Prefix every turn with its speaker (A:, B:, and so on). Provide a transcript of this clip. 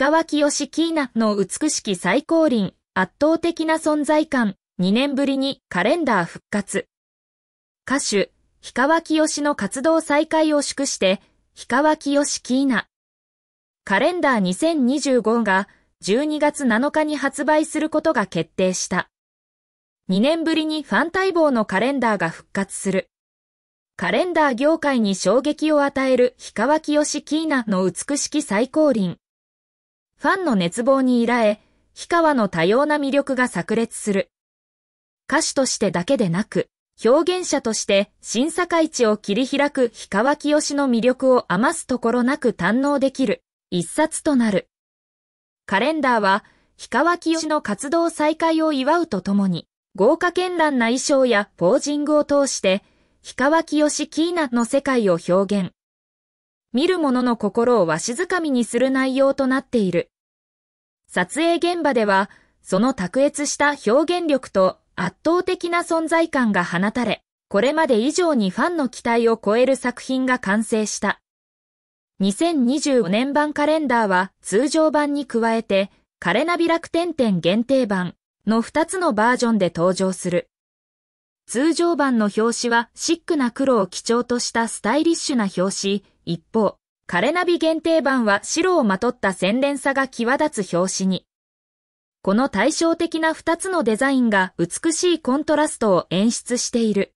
A: 川きよしキーナの美しき最高輪、圧倒的な存在感、2年ぶりにカレンダー復活。歌手、氷川きよしの活動再開を祝して、氷川きよしキーナ。カレンダー2025が12月7日に発売することが決定した。2年ぶりにファン待望のカレンダーが復活する。カレンダー業界に衝撃を与える氷川きよしキーナの美しき最高輪。ファンの熱望に依頼え、氷川の多様な魅力が炸裂する。歌手としてだけでなく、表現者として審査会地を切り開く氷川清の魅力を余すところなく堪能できる一冊となる。カレンダーは氷川清の活動再開を祝うとともに、豪華絢爛な衣装やポージングを通して、氷川清キーナの世界を表現。見る者の心をわしづかみにする内容となっている。撮影現場では、その卓越した表現力と圧倒的な存在感が放たれ、これまで以上にファンの期待を超える作品が完成した。2025年版カレンダーは通常版に加えて、カレナビ楽天店限定版の2つのバージョンで登場する。通常版の表紙はシックな黒を基調としたスタイリッシュな表紙、一方、カレナビ限定版は白をまとった洗練さが際立つ表紙に。この対照的な2つのデザインが美しいコントラストを演出している。